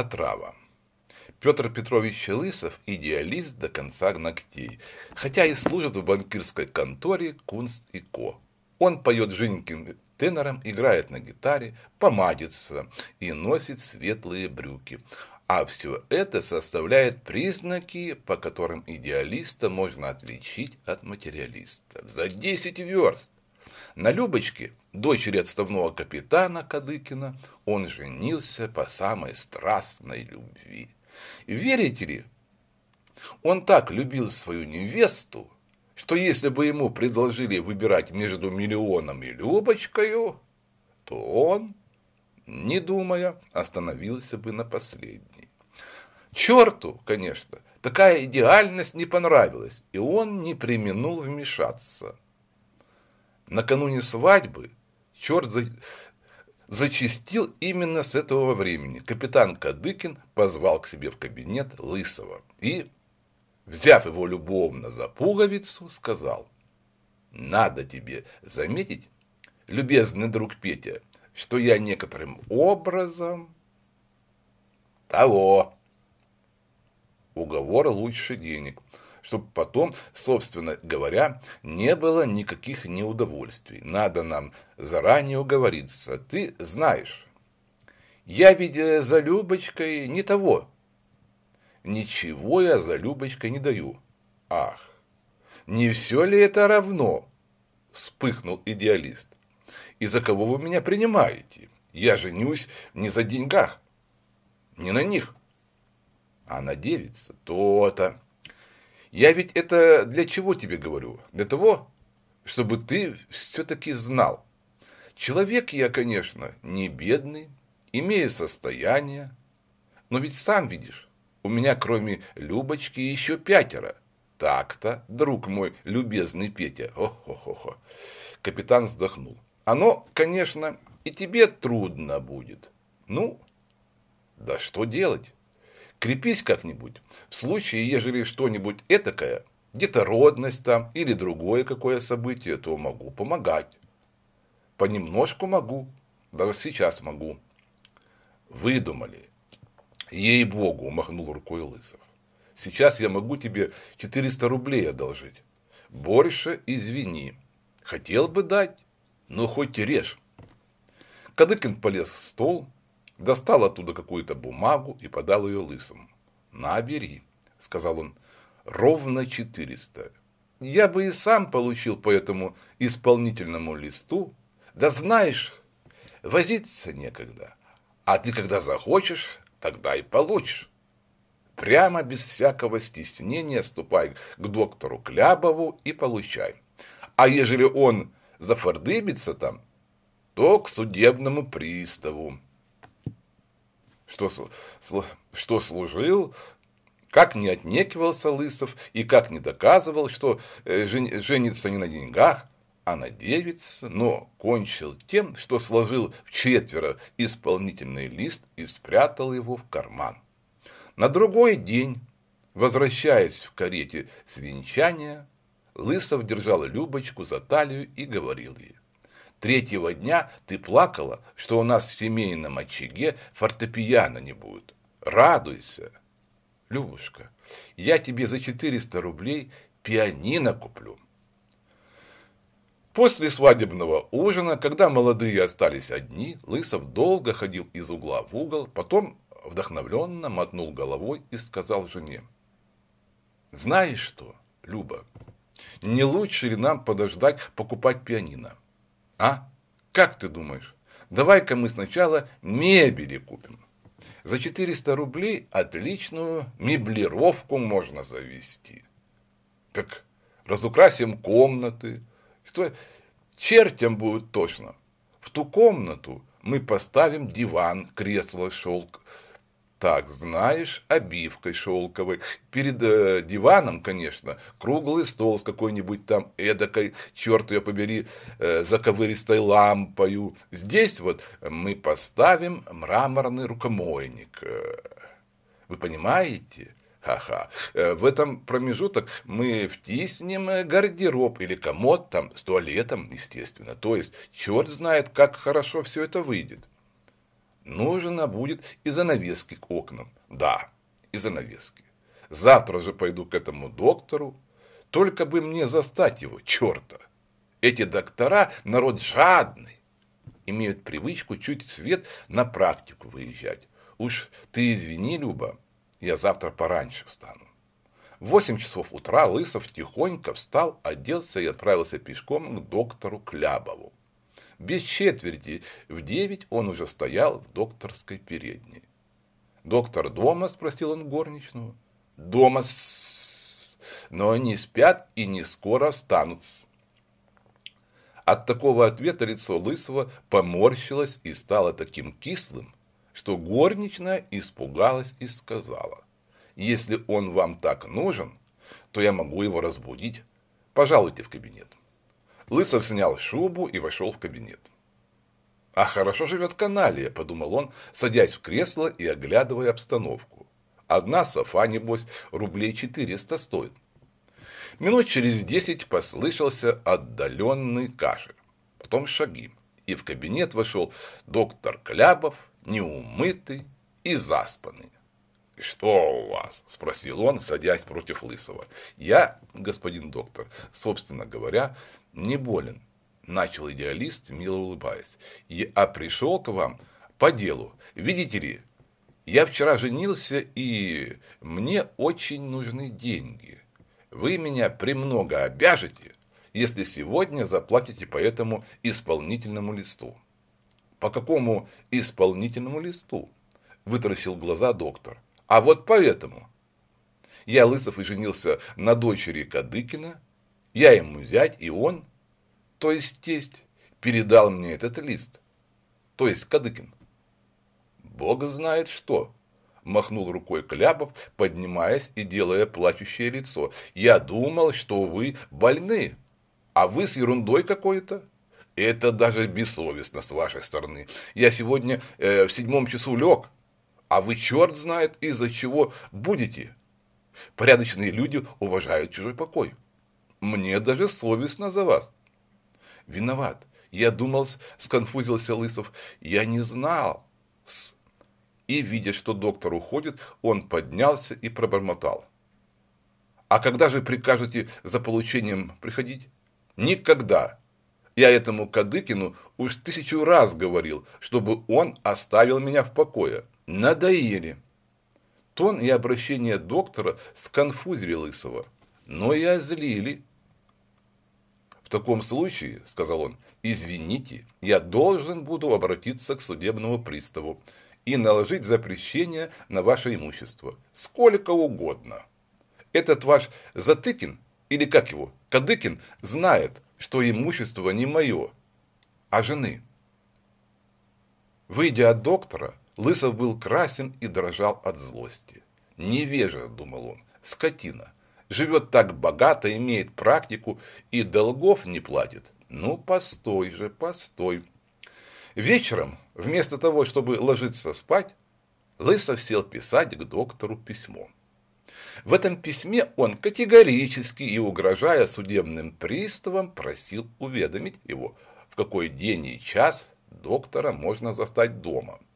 Отрава. Петр Петрович Лысов – идеалист до конца ногтей, хотя и служит в банкирской конторе «Кунст и Ко». Он поет жиненьким тенором, играет на гитаре, помадится и носит светлые брюки. А все это составляет признаки, по которым идеалиста можно отличить от материалиста. За 10 верст на Любочке, дочери отставного капитана Кадыкина, он женился по самой страстной любви. Верите ли, он так любил свою невесту, что если бы ему предложили выбирать между миллионом и Любочкою, то он, не думая, остановился бы на последней. Черту, конечно, такая идеальность не понравилась, и он не применул вмешаться – накануне свадьбы черт за... зачистил именно с этого времени. Капитан Кадыкин позвал к себе в кабинет Лысого и, взяв его любовно за пуговицу, сказал, «Надо тебе заметить, любезный друг Петя, что я некоторым образом того. Уговор лучше денег чтобы потом, собственно говоря, не было никаких неудовольствий. Надо нам заранее уговориться. Ты знаешь, я ведь э, за Любочкой не того. Ничего я за Любочкой не даю. Ах, не все ли это равно? Вспыхнул идеалист. И за кого вы меня принимаете? Я женюсь не за деньгах, не на них, а на девице. То-то. Я ведь это для чего тебе говорю? Для того, чтобы ты все-таки знал. Человек я, конечно, не бедный, имею состояние, но ведь сам видишь, у меня кроме Любочки еще пятеро. Так-то, друг мой, любезный Петя. О-хо-хо-хо. Капитан вздохнул. Оно, конечно, и тебе трудно будет. Ну, да что делать? крепись как-нибудь. В случае, ежели что-нибудь этакое, где-то родность там или другое какое событие, то могу помогать. Понемножку могу, даже сейчас могу. Выдумали. Ей-богу, махнул рукой Лысов. Сейчас я могу тебе 400 рублей одолжить. Больше извини. Хотел бы дать, но хоть и режь. Кадыкин полез в стол, достал оттуда какую-то бумагу и подал ее лысому. «Набери», — сказал он, — «ровно четыреста. Я бы и сам получил по этому исполнительному листу. Да знаешь, возиться некогда. А ты когда захочешь, тогда и получишь. Прямо без всякого стеснения ступай к доктору Клябову и получай. А ежели он зафордыбится там, то к судебному приставу что, что служил, как не отнекивался Лысов и как не доказывал, что э, женится не на деньгах, а на девице, но кончил тем, что сложил в четверо исполнительный лист и спрятал его в карман. На другой день, возвращаясь в карете с венчания, Лысов держал Любочку за талию и говорил ей, Третьего дня ты плакала, что у нас в семейном очаге фортепиано не будет. Радуйся. Любушка, я тебе за 400 рублей пианино куплю. После свадебного ужина, когда молодые остались одни, Лысов долго ходил из угла в угол, потом вдохновленно мотнул головой и сказал жене. «Знаешь что, Люба, не лучше ли нам подождать покупать пианино? А? Как ты думаешь? Давай-ка мы сначала мебели купим. За 400 рублей отличную меблировку можно завести. Так разукрасим комнаты. Что чертям будет точно. В ту комнату мы поставим диван, кресло, шелк, так, знаешь, обивкой шелковой. Перед э, диваном, конечно, круглый стол с какой-нибудь там эдакой, черт ее побери, э, заковыристой лампою. Здесь вот мы поставим мраморный рукомойник. Э. Вы понимаете? Ха-ха. Э, в этом промежуток мы втиснем э, гардероб или комод там с туалетом, естественно. То есть, черт знает, как хорошо все это выйдет. Нужно будет и занавески к окнам. Да, и занавески. Завтра же пойду к этому доктору. Только бы мне застать его, черта. Эти доктора – народ жадный. Имеют привычку чуть свет на практику выезжать. Уж ты извини, Люба, я завтра пораньше встану. В восемь часов утра Лысов тихонько встал, оделся и отправился пешком к доктору Клябову без четверти в девять он уже стоял в докторской передней. «Доктор дома?» – спросил он горничную. «Дома -с но они спят и не скоро встанут От такого ответа лицо Лысого поморщилось и стало таким кислым, что горничная испугалась и сказала, «Если он вам так нужен, то я могу его разбудить. Пожалуйте в кабинет». Лысов снял шубу и вошел в кабинет. «А хорошо живет каналия», – подумал он, садясь в кресло и оглядывая обстановку. «Одна софа, небось, рублей четыреста стоит». Минут через десять послышался отдаленный кашель, потом шаги, и в кабинет вошел доктор Клябов, неумытый и заспанный. «Что у вас?» – спросил он, садясь против Лысого. «Я, господин доктор, собственно говоря, не болен», – начал идеалист, мило улыбаясь. «А пришел к вам по делу. Видите ли, я вчера женился, и мне очень нужны деньги. Вы меня премного обяжете, если сегодня заплатите по этому исполнительному листу». «По какому исполнительному листу?» – вытаращил глаза доктор. А вот поэтому я, Лысов, и женился на дочери Кадыкина, я ему зять, и он, то есть тесть, передал мне этот лист, то есть Кадыкин. Бог знает что, махнул рукой Клябов, поднимаясь и делая плачущее лицо. Я думал, что вы больны, а вы с ерундой какой-то. Это даже бессовестно с вашей стороны. Я сегодня э, в седьмом часу лег, а вы черт знает из-за чего будете. Порядочные люди уважают чужой покой. Мне даже совестно за вас. Виноват. Я думал, сконфузился Лысов. Я не знал. С... И, видя, что доктор уходит, он поднялся и пробормотал. А когда же прикажете за получением приходить? Никогда. Я этому Кадыкину уж тысячу раз говорил, чтобы он оставил меня в покое. Надоели. Тон и обращение доктора сконфузили Лысого, но и озлили. «В таком случае, — сказал он, — извините, я должен буду обратиться к судебному приставу и наложить запрещение на ваше имущество, сколько угодно. Этот ваш Затыкин, или как его, Кадыкин, знает, что имущество не мое, а жены». Выйдя от доктора, Лысов был красен и дрожал от злости. «Невежа», – думал он, – «скотина. Живет так богато, имеет практику и долгов не платит. Ну, постой же, постой». Вечером, вместо того, чтобы ложиться спать, Лысов сел писать к доктору письмо. В этом письме он категорически и угрожая судебным приставам просил уведомить его, в какой день и час доктора можно застать дома –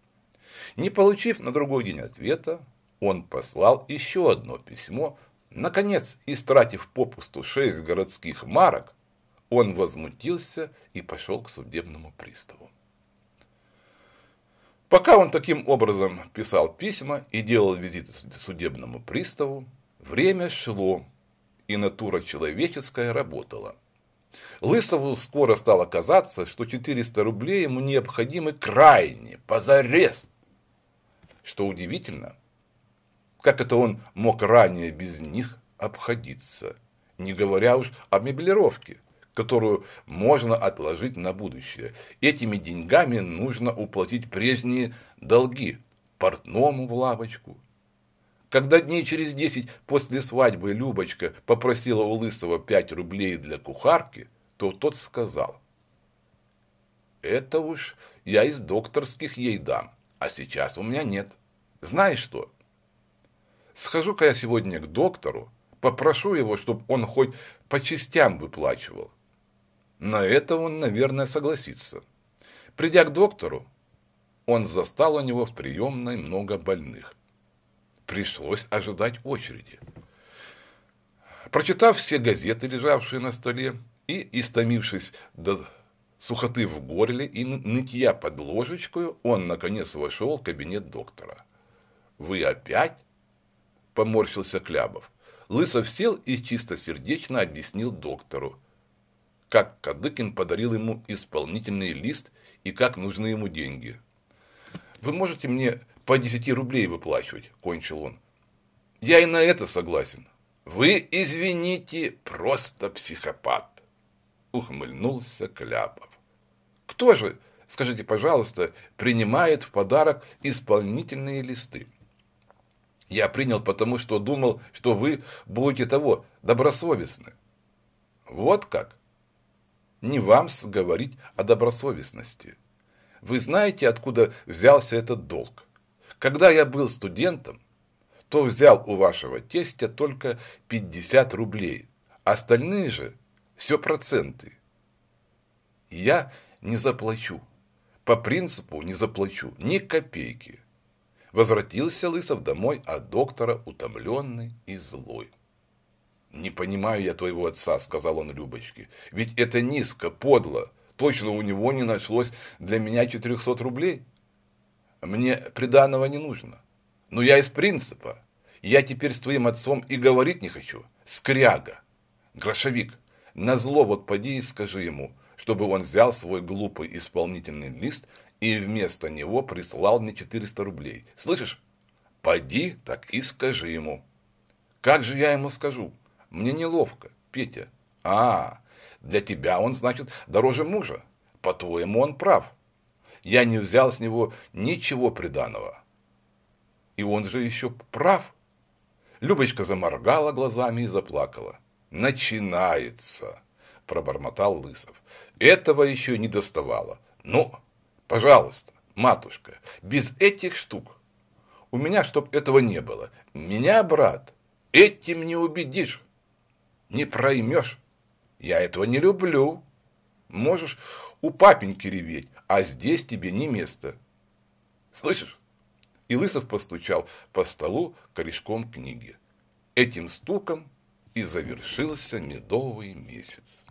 не получив на другой день ответа, он послал еще одно письмо. Наконец, истратив попусту шесть городских марок, он возмутился и пошел к судебному приставу. Пока он таким образом писал письма и делал визиты судебному приставу, время шло, и натура человеческая работала. Лысову скоро стало казаться, что 400 рублей ему необходимы крайне, позарез – что удивительно, как это он мог ранее без них обходиться, не говоря уж о меблировке, которую можно отложить на будущее. Этими деньгами нужно уплатить прежние долги портному в лавочку. Когда дней через десять после свадьбы Любочка попросила у Лысого пять рублей для кухарки, то тот сказал, «Это уж я из докторских ей дам» а сейчас у меня нет. Знаешь что? Схожу-ка я сегодня к доктору, попрошу его, чтобы он хоть по частям выплачивал. На это он, наверное, согласится. Придя к доктору, он застал у него в приемной много больных. Пришлось ожидать очереди. Прочитав все газеты, лежавшие на столе, и, истомившись до сухоты в горле и нытья под ложечкой, он, наконец, вошел в кабинет доктора. «Вы опять?» – поморщился Клябов. Лысов сел и чистосердечно объяснил доктору, как Кадыкин подарил ему исполнительный лист и как нужны ему деньги. «Вы можете мне по десяти рублей выплачивать?» – кончил он. «Я и на это согласен». «Вы, извините, просто психопат», – ухмыльнулся Кляпов. Кто же, скажите, пожалуйста, принимает в подарок исполнительные листы? Я принял, потому что думал, что вы будете того, добросовестны. Вот как? Не вам говорить о добросовестности. Вы знаете, откуда взялся этот долг? Когда я был студентом, то взял у вашего тестя только 50 рублей, остальные же все проценты. Я не заплачу. По принципу не заплачу ни копейки. Возвратился Лысов домой от а доктора, утомленный и злой. «Не понимаю я твоего отца», — сказал он Любочке. «Ведь это низко, подло. Точно у него не нашлось для меня 400 рублей. Мне приданого не нужно. Но я из принципа. Я теперь с твоим отцом и говорить не хочу. Скряга. Грошовик, на зло вот поди и скажи ему, чтобы он взял свой глупый исполнительный лист и вместо него прислал мне 400 рублей. Слышишь? Пойди так и скажи ему. Как же я ему скажу? Мне неловко, Петя. А, для тебя он, значит, дороже мужа. По-твоему, он прав. Я не взял с него ничего приданого. И он же еще прав. Любочка заморгала глазами и заплакала. «Начинается!» – пробормотал Лысов. Этого еще не доставало. Ну, пожалуйста, матушка, без этих штук. У меня, чтоб этого не было. Меня, брат, этим не убедишь, не проймешь. Я этого не люблю. Можешь у папеньки реветь, а здесь тебе не место. Слышишь? И Лысов постучал по столу корешком книги. Этим стуком и завершился медовый месяц.